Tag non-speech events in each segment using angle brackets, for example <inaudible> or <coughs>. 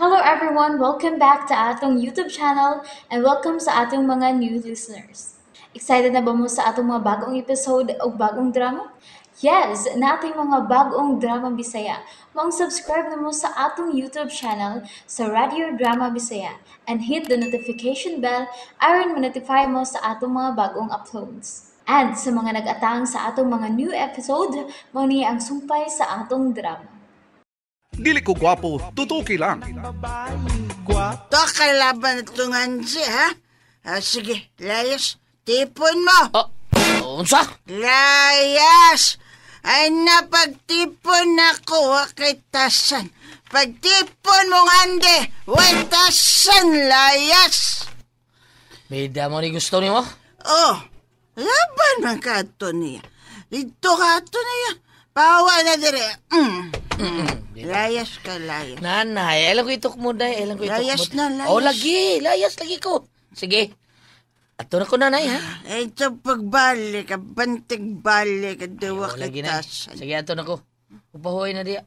Hello everyone! Welcome back to atong YouTube channel and welcome sa atong mga new listeners. Excited na ba mo sa atong mga bagong episode o bagong drama? Yes! Na ating mga bagong drama Bisaya. Mong subscribe na mo sa atong YouTube channel sa Radio Drama Bisaya and hit the notification bell aron ma-notify mo sa atong mga bagong uploads. And sa mga nag-atang sa atong mga new episode, mo ni ang sumpay sa atong drama. Dili ko gwapo, tutuki lang. To kalaban ito nga ha? Ah, sige, layas, tipon mo. Ah, unsa? Layas! Ay napagtipon ako, wakay tasan. Pagtipon mong ande, wakay tasan, layas! Bida mo ni gusto niyo? Oh, laban man ka ito niya. Dito ka ito niya. Pawa na dire. Mm. Layas ka, layas. Nanay, alam ko itok mo, day. Alam ko itok Layas mo. na, layas. Oh, lagi. Layas, lagi ko. Sige. Ato na ko, nanay, ha? Eh, sa pagbalik, ang bantig balik, ang duwa Oh, lagi na. Sige, ato na ko. Upahoy na diya.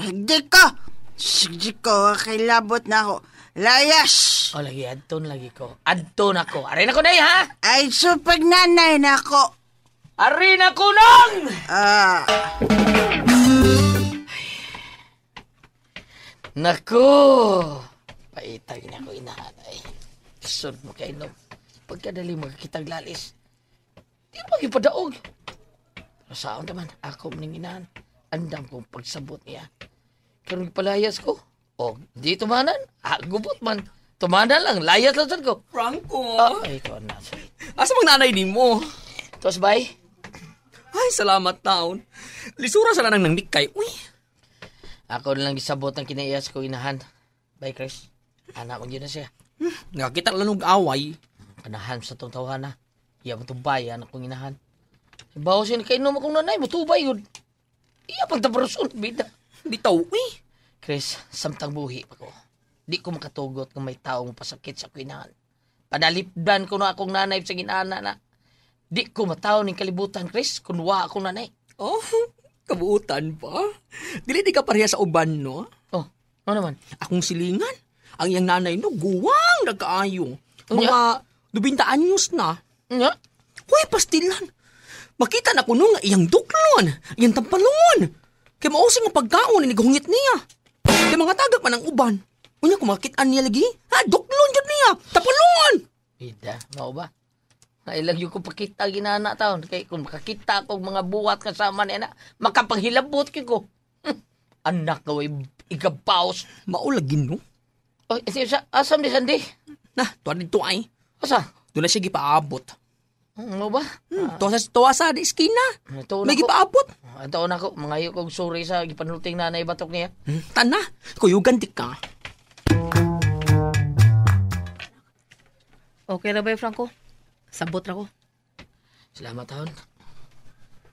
Hindi ko! Hindi ko, kilabot na ako. Layas! O, oh, lagi. Adton lagi ko. Adton ako. Aray na ko, day, ha? Ay, so pag nanay na ako, Arena Kunong! Ah. Nako! Paitag na ako inahanay. Sun mo kay no. Pagkadali mo kitang lalis. Di mo ipadaog. Pero saan naman, ako mning inahan. Andam kong pagsabot niya. Karong palayas ko. O, di tumanan. Ah, gubot man. Tumana lang. Layas lang ko. Franco! Ah, ay, ikaw na. Asa mang nanay din mo? Tos, bay? Ay, salamat taon. Lisura sa nang ng nikay. Uy! Ako lang gisabot ang kinaiyas ko inahan. Bye, Chris. Anak ko yun na siya. Hmm, nakakita lang ng away. Kanahan sa tong tawahan na. Iya mo tubay, anak kong inahan. Bawo siya kay naman kong nanay, mutubay yun. Iya pagtabarusun, bida. Di tao, eh. Chris, samtang buhi pa ko. Di ko makatugot kung may mo pasakit sa kinahan. Panalipdan ko na akong nanay sa ginana na. Di ko mataw ning kalibutan, Chris, kung wa ako nanay. Oh, <laughs> kabuutan pa. Dili di ka pareha sa uban, no? Oh, ano naman? Akong silingan. Ang iyang nanay, no, guwang nagkaayo. Mga dubinta anyos na. Nga? Uy, pastilan. Makita na kuno nga iyang duklon, iyang tampalon. Kay mausing nga pagkaon ni nigahungit niya. Kay mga tagak man ang uban. Unya kumakit niya lagi. Ha, ah, duklon jud niya. Tapalon! Ida, mao ba? Nailang yung ko pakita ginana taon. Kay kung makakita ko mga buwat kasama niya na, makapanghilabot ko. Hmm. <laughs> Anak ko, igabaos. Maulagin no? oh, siya, asam ni Sandy? Na, tuwan dito eh. ay. Asa? Doon na siya gipaabot. Hmm, ano ba? Hmm, tuwa sa, tuwa sa iskina. Hmm, May gipaabot. Ito ah, na ko, mga iyo kong sorry sa gipanulting nanay batok niya. Hmm, tana, kuyugan di ka. Okay na ba, Franco? Sabot ra ko. Salamat, Haon.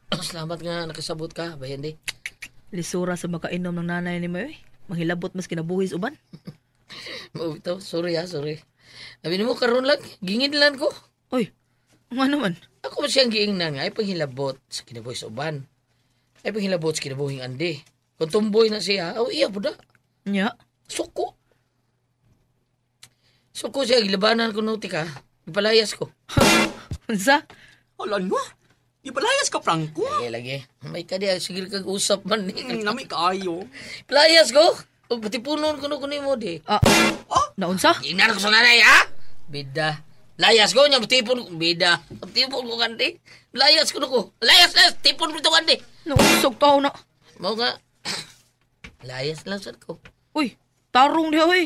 <clears throat> Salamat nga nakisabot ka, Bahindi. Lisura sa makainom ng nanay ni Mayoy. Mahilabot mas kinabuhis uban. <laughs> Mabitaw, sorry ha, ah, sorry. Sabi mo, karon lang, gingin lang ko. Oy, ano naman. Ako ba siyang giingnan nga, ay panghilabot sa kinabuhis uban. Ay panghilabot sa kinabuhing andi. Kung tumboy na siya, oh iya po da. Nya? Yeah. Suko. Suko siya, gilabanan ko nuti ka. Ipalayas ko. <laughs> Unsa? Alam mo? Ipalayas ka, Franco. Lagi, lagi. May ka di, sigil kag usap man ni. Mm, Nami kaayo. Ipalayas ko? O, pati punon kuno kuno mo di. Ah, oh? Ah? naunsa? Ingnan ko sa nanay, ha? Bida. Layas ko niya, tipon ko. Bida. Tipon ko kanti. Layas ko na ko. Layas, layas. Tipon ko ito kanti. Nausog tao na. Mau nga. <coughs> Layas lang sa ko. Uy, tarong di, uy.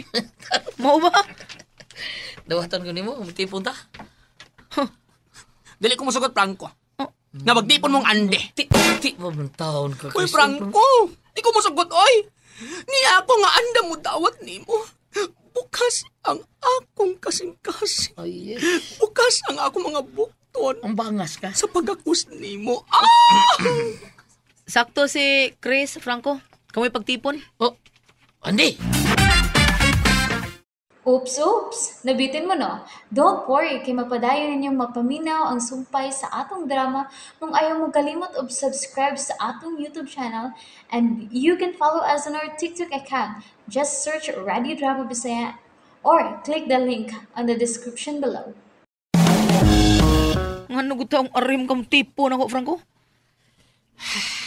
Mau <laughs> ba? Dawatan ko nimo, mitipon ta. Dili ko musugot prangko. Oh. Nga magtipon mong ande. Ti, ti, mabang taon ko. Uy, prangko! Di ko musugot, oy! Ni ako nga anda mo dawat nimo. Bukas ang akong kasing-kasing. Ay, eh. Oh, Bukas ang akong mga bukton. Ang bangas ka. Sa pagakus nimo. <coughs> Ah! Sakto si Chris Franco. Kamoy pagtipon. Oh, ande! Ande! Oops, oops! Nabitin mo no? Don't worry, kay mapadayon ninyong mapaminaw ang sumpay sa atong drama kung ayaw mo kalimot og subscribe sa atong YouTube channel and you can follow us on our TikTok account. Just search Radio Drama Bisaya or click the link on the description below. Nga nagutaw ang arim kang tipo na ko, Franco? <sighs> <sighs> <sighs>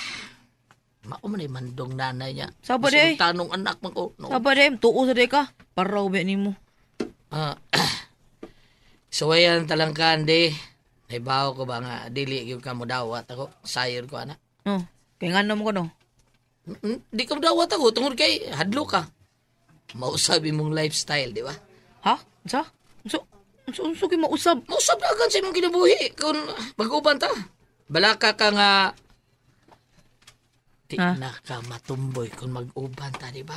Mao man mandong nanay niya. Sabo day. Eh. Tanong anak man ko. No. Sabo day, eh. tuo sa day ka. Paraw ba mo? Ah. <clears throat> so ayan talangkan day. Naibaw ko ba nga dili gyud ka mo dawat ako. Sayir ko ana. No. Oh, kay ngano mo ko no. Di ka dawat ako tungod kay hadlo ka. Mausabi mong lifestyle, di ba? Ha? Sa? So, so, so, so kay mausab. Mausab na agad sa imong kinabuhi kung baguban ta. Balaka ka nga Di ah? na ka matumboy kung mag-uban ta, di ba?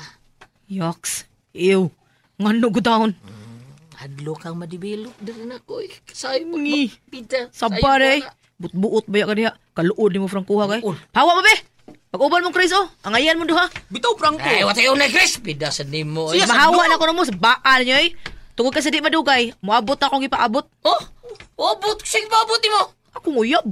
Yoks. Ew. Nga no go down. Mm, hadlo kang madibilok diri na ko. Kasay mo ni. Pita. Sabar eh. Butbuot ba ya kaniya? Kaluod ni mo ha kay. Hawa mo be. Pag-uban mong Chris, oh. Ang ayan mo duha. Bitaw, Franco. Ay, watayo na, Chris. Pida sa mo. Siya, mahawa na ko na mo baal niyo, eh. Tungkol ka sa di madugay, muabot akong ipaabot. Oh, abot. Sige, maabot mo. Ako nguyab.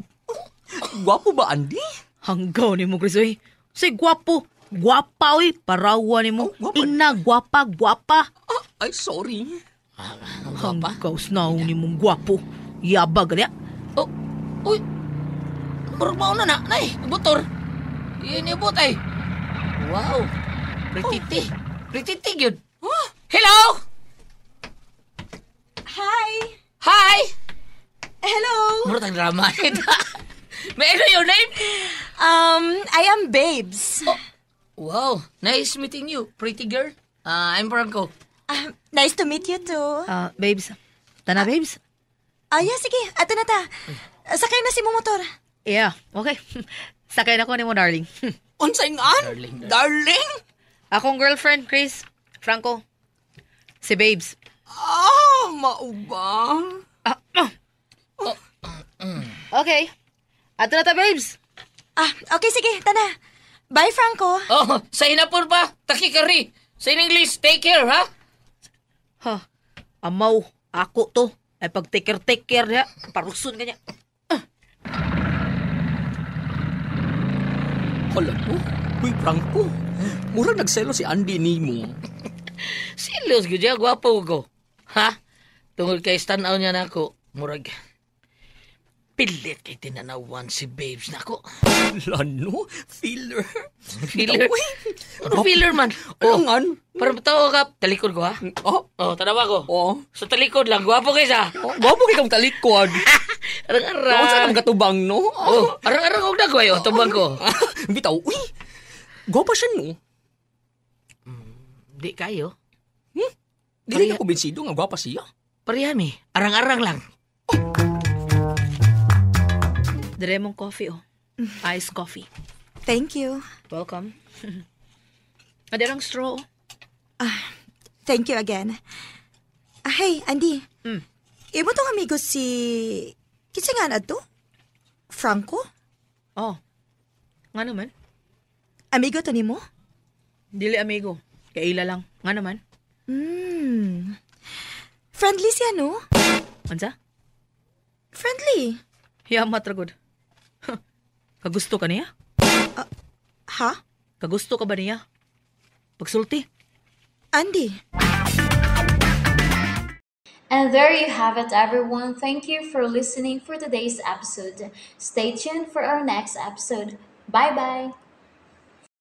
Gwapo ba, Andy? Hanggaw ni mo, Grisoy. Say, gwapo. Gwapa, oy. Eh. Parawa ni mo. Oh, Ingna, gwapa, gwapa. Ah, ay, sorry. Ah, Hanggaw snaw ni mong gwapo. Yabag, niya. Oh, uy. Urmaw na na, nay. Butor. Ini bot, ay. Wow. Pretiti. Oh. Pretiti, yun. Huh? Ah, hello? Hi. Hi. Hello. Murag drama. <laughs> May ano your name? Um, I am Babes. Oh, wow, nice meeting you, pretty girl. Uh, I'm Franco. Uh, nice to meet you too. Uh, babes, tana babes? Ah, uh, yeah, sige. Ato na ta. Sakay na si mo motor. Yeah, okay. <laughs> Sakay na ko ni mo, darling. <laughs> Unsa nga? Darling, darling. darling? Akong girlfriend, Chris. Franco. Si Babes. Oh, maubang. Ah, oh. <clears throat> oh. Okay. Ato na ta, Babes. Ah, okay, sige, tana. Bye, Franco. Oh, sa inapor pa, takikari. Sa in English, take care, ha? Ha, amaw, ako to. Ay pag take care, take care niya. Parusun kanya. Ah. Hala po, huy Franco. Mura nagselo si Andy ni mo. <laughs> Selos ko dyan, gwapo ko. Ha? Tungkol kay stand-out niya na ako, murag pilit kay tinanawan si babes nako. ako. Lano? Filler? Filler? Ano filler man? Oh, Angan? Para tao ka, talikod ko ha? Mm, oh? Oh, tanawa ko. Oo. Oh. Sa talikod lang, gwapo kayo sa. Oh, gwapo kayo kang talikod. <laughs> Arang-arang. Kung saan ang katubang, no? Oh, oh. arang-arang huwag na ko ayo, tubang ko. <laughs> Ah, bitaw, uy! Gwapo siya, no? Mm, di kayo. Hmm? Di Pariha- ka kumbinsido nga gwapo siya. Pariyami, arang-arang lang. Oh. Dire mong coffee, oh. <laughs> Iced coffee. Thank you. Welcome. <laughs> Adirang straw, oh. Ah, thank you again. Ah, hey, Andy. Mm. Imo tong amigo si... Kisangan adto? Franco? Oh. Nga naman. Amigo to nimo? Dili amigo. Kaila lang. Nga naman. Mm. Friendly siya, no? Ansa? Friendly. Yeah, matragod. Kagusto ka niya? Uh, ha? Kagusto ka ba niya? Pagsulti. Andy. And there you have it, everyone. Thank you for listening for today's episode. Stay tuned for our next episode. Bye bye.